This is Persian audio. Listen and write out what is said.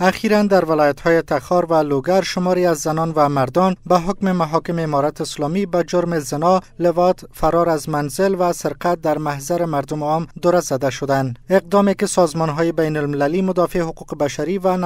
اخیرا در ولایت های تخار و لوگر شماری از زنان و مردان به حکم محاکم امارت اسلامی به جرم زنا، لواط، فرار از منزل و سرقت در محضر مردم عام دور زده شدند. اقدامی که سازمان های بین المللی مدافع حقوق بشری و